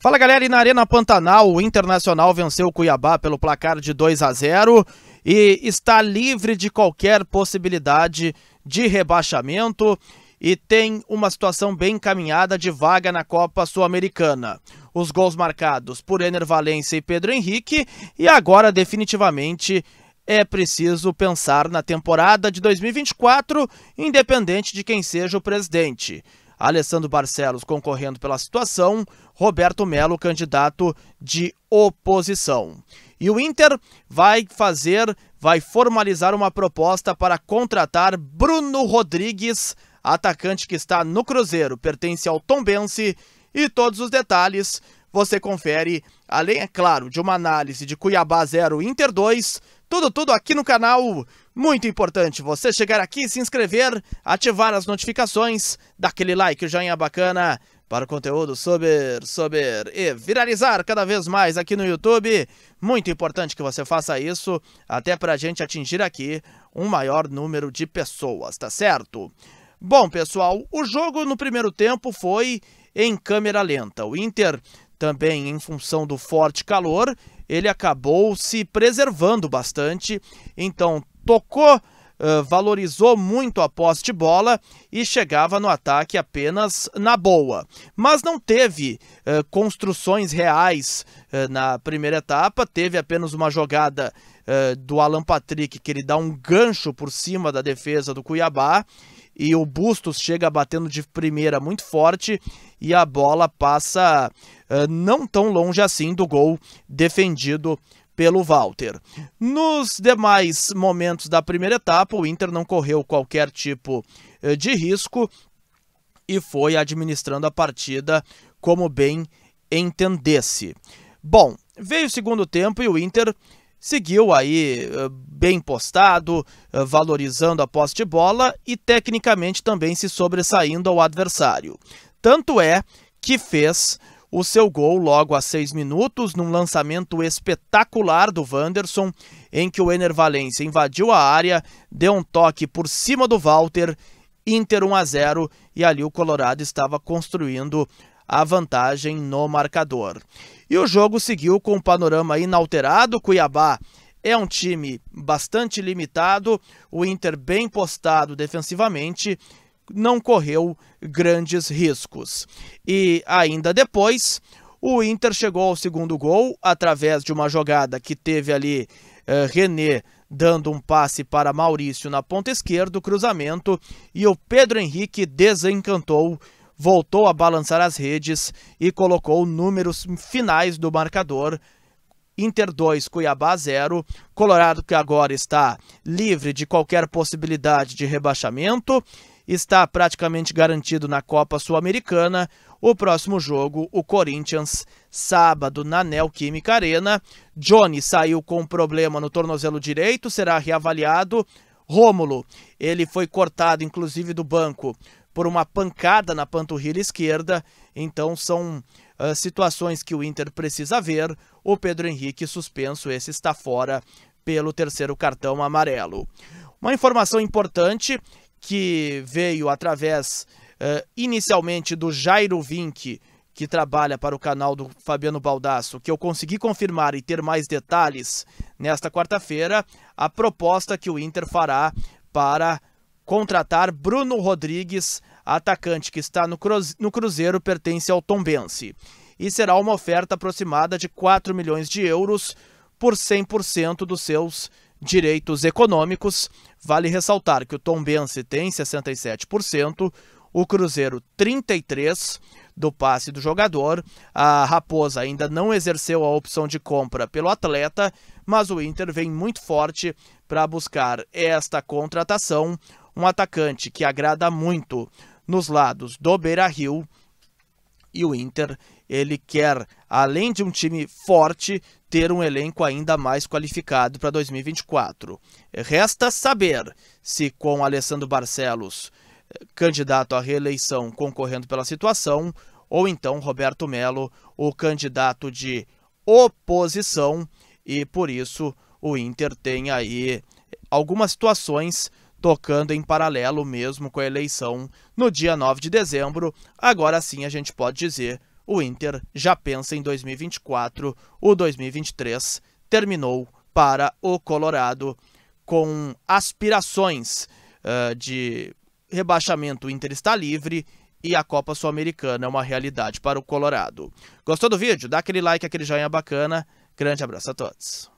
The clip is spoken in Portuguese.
Fala galera, e na Arena Pantanal, o Internacional venceu o Cuiabá pelo placar de 2 a 0 e está livre de qualquer possibilidade de rebaixamento e tem uma situação bem encaminhada de vaga na Copa Sul-Americana. Os gols marcados por Ener Valencia e Pedro Henrique e agora definitivamente é preciso pensar na temporada de 2024, independente de quem seja o presidente. Alessandro Barcelos concorrendo pela situação, Roberto Melo, candidato de oposição. E o Inter vai fazer, vai formalizar uma proposta para contratar Bruno Rodrigues, atacante que está no Cruzeiro, pertence ao Tombense, e todos os detalhes você confere, além, é claro, de uma análise de Cuiabá 0 Inter 2, tudo, tudo aqui no canal. Muito importante você chegar aqui, se inscrever, ativar as notificações, dar aquele like, o joinha bacana para o conteúdo sobre, sobre e viralizar cada vez mais aqui no YouTube. Muito importante que você faça isso, até para a gente atingir aqui um maior número de pessoas, tá certo? Bom, pessoal, o jogo no primeiro tempo foi em câmera lenta. O Inter, também em função do forte calor, ele acabou se preservando bastante, então tocou ah, valorizou muito a posse de bola e chegava no ataque apenas na boa. Mas não teve uh, construções reais uh, na primeira etapa, teve apenas uma jogada do Alan Patrick que ele dá um gancho por cima da defesa do Cuiabá e o Bustos chega batendo de primeira muito forte e a bola passa uh, não tão longe assim do gol defendido pelo Walter. Nos demais momentos da primeira etapa, o Inter não correu qualquer tipo eh, de risco e foi administrando a partida como bem entendesse. Bom, veio o segundo tempo e o Inter seguiu aí eh, bem postado, eh, valorizando a posse de bola e tecnicamente também se sobressaindo ao adversário. Tanto é que fez o seu gol logo a seis minutos, num lançamento espetacular do Wanderson, em que o Enervalense invadiu a área, deu um toque por cima do Walter, Inter 1 a 0 e ali o Colorado estava construindo a vantagem no marcador. E o jogo seguiu com o um panorama inalterado, Cuiabá é um time bastante limitado, o Inter bem postado defensivamente não correu grandes riscos. E ainda depois, o Inter chegou ao segundo gol através de uma jogada que teve ali eh, René dando um passe para Maurício na ponta esquerda, cruzamento, e o Pedro Henrique desencantou, voltou a balançar as redes e colocou números finais do marcador. Inter 2, Cuiabá 0. Colorado que agora está livre de qualquer possibilidade de rebaixamento está praticamente garantido na Copa Sul-Americana. O próximo jogo, o Corinthians, sábado na Neoquímica Arena. Johnny saiu com problema no tornozelo direito, será reavaliado. Rômulo, ele foi cortado inclusive do banco por uma pancada na panturrilha esquerda. Então são uh, situações que o Inter precisa ver. O Pedro Henrique suspenso, esse está fora pelo terceiro cartão amarelo. Uma informação importante que veio através uh, inicialmente do Jairo Vink, que trabalha para o canal do Fabiano Baldasso, que eu consegui confirmar e ter mais detalhes nesta quarta-feira, a proposta que o Inter fará para contratar Bruno Rodrigues, atacante que está no, no Cruzeiro, pertence ao Tombense. E será uma oferta aproximada de 4 milhões de euros por 100% dos seus direitos econômicos. Vale ressaltar que o Tombense tem 67%, o Cruzeiro 33% do passe do jogador. A Raposa ainda não exerceu a opção de compra pelo atleta, mas o Inter vem muito forte para buscar esta contratação. Um atacante que agrada muito nos lados do Beira Rio e o Inter, ele quer, além de um time forte, ter um elenco ainda mais qualificado para 2024. Resta saber se com Alessandro Barcelos, eh, candidato à reeleição, concorrendo pela situação, ou então Roberto Melo, o candidato de oposição, e por isso o Inter tem aí eh, algumas situações tocando em paralelo mesmo com a eleição no dia 9 de dezembro. Agora sim a gente pode dizer: o Inter já pensa em 2024, o 2023 terminou para o Colorado com aspirações uh, de rebaixamento. O Inter está livre e a Copa Sul-Americana é uma realidade para o Colorado. Gostou do vídeo? Dá aquele like, aquele joinha bacana. Grande abraço a todos.